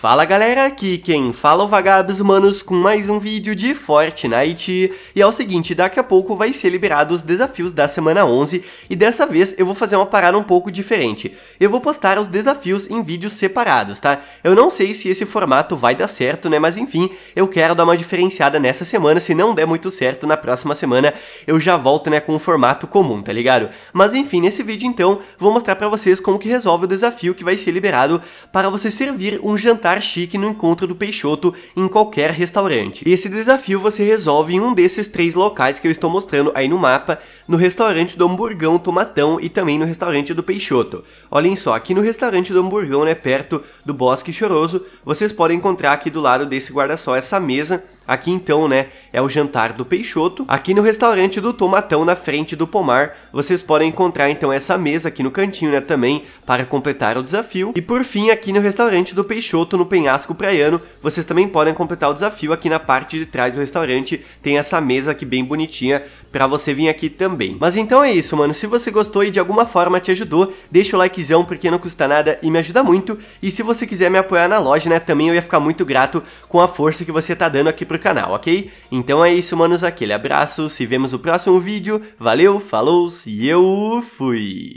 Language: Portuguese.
Fala galera, aqui quem fala é o Vagabos Humanos com mais um vídeo de Fortnite. E é o seguinte, daqui a pouco vai ser liberado os desafios da semana 11 e dessa vez eu vou fazer uma parada um pouco diferente. Eu vou postar os desafios em vídeos separados, tá? Eu não sei se esse formato vai dar certo, né? Mas enfim, eu quero dar uma diferenciada nessa semana, se não der muito certo na próxima semana eu já volto, né, com o formato comum, tá ligado? Mas enfim, nesse vídeo então, vou mostrar pra vocês como que resolve o desafio que vai ser liberado para você servir um jantar jantar chique no encontro do Peixoto em qualquer restaurante. Esse desafio você resolve em um desses três locais que eu estou mostrando aí no mapa, no restaurante do Hamburgão Tomatão e também no restaurante do Peixoto. Olhem só, aqui no restaurante do Hamburgão, né, perto do Bosque Choroso, vocês podem encontrar aqui do lado desse guarda-sol essa mesa Aqui então, né, é o jantar do Peixoto, aqui no restaurante do Tomatão na frente do Pomar. Vocês podem encontrar então essa mesa aqui no cantinho, né, também para completar o desafio. E por fim, aqui no restaurante do Peixoto no penhasco praiano, vocês também podem completar o desafio aqui na parte de trás do restaurante. Tem essa mesa aqui bem bonitinha para você vir aqui também. Mas então é isso, mano. Se você gostou e de alguma forma te ajudou, deixa o likezão porque não custa nada e me ajuda muito. E se você quiser me apoiar na loja, né, também eu ia ficar muito grato com a força que você tá dando aqui pro pro canal, ok? Então é isso, manos, aquele abraço, se vemos no próximo vídeo, valeu, falou, se eu fui!